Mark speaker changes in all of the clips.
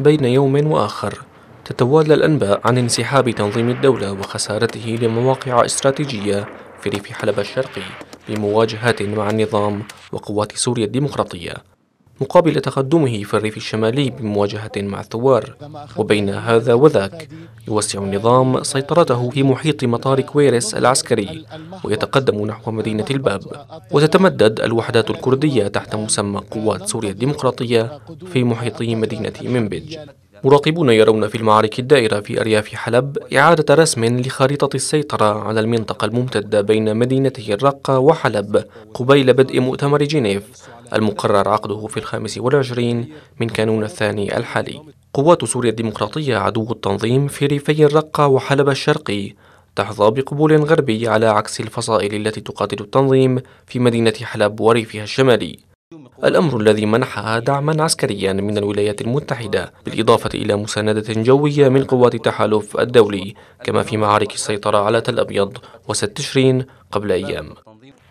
Speaker 1: بين يوم وآخر تتوالى الأنباء عن انسحاب تنظيم الدولة وخسارته لمواقع استراتيجية في ريف حلب الشرقي لمواجهة مع النظام وقوات سوريا الديمقراطية مقابل تقدمه في الريف الشمالي بمواجهة مع الثوار وبين هذا وذاك يوسع النظام سيطرته في محيط مطار كويرس العسكري ويتقدم نحو مدينة الباب وتتمدد الوحدات الكردية تحت مسمى قوات سوريا الديمقراطية في محيط مدينة منبج مراقبون يرون في المعارك الدائرة في أرياف حلب إعادة رسم لخريطة السيطرة على المنطقة الممتدة بين مدينتي الرقة وحلب قبيل بدء مؤتمر جنيف المقرر عقده في الخامس والعشرين من كانون الثاني الحالي قوات سوريا الديمقراطية عدو التنظيم في ريفي الرقة وحلب الشرقي تحظى بقبول غربي على عكس الفصائل التي تقاتل التنظيم في مدينة حلب وريفها الشمالي الأمر الذي منحها دعما عسكريا من الولايات المتحدة بالإضافة إلى مساندة جوية من قوات التحالف الدولي كما في معارك السيطرة على تل أبيض وست تشرين قبل أيام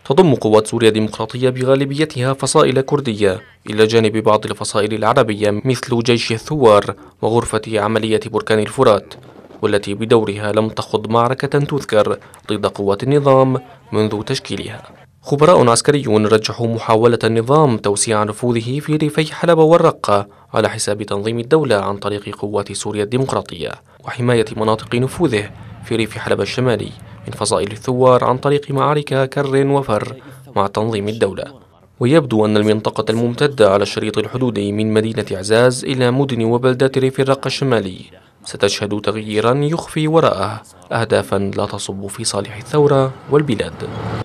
Speaker 1: تضم قوات سوريا الديمقراطية بغالبيتها فصائل كردية إلى جانب بعض الفصائل العربية مثل جيش الثوار وغرفة عملية بركان الفرات والتي بدورها لم تخض معركة تذكر ضد قوات النظام منذ تشكيلها خبراء عسكريون رجحوا محاولة النظام توسيع نفوذه في ريفي حلب والرقة على حساب تنظيم الدولة عن طريق قوات سوريا الديمقراطية وحماية مناطق نفوذه في ريف حلب الشمالي من فصائل الثوار عن طريق معارك كر وفر مع تنظيم الدولة ويبدو أن المنطقة الممتدة على الشريط الحدودي من مدينة عزاز إلى مدن وبلدات ريف الرقة الشمالي ستشهد تغييرا يخفي وراءه أهدافا لا تصب في صالح الثورة والبلاد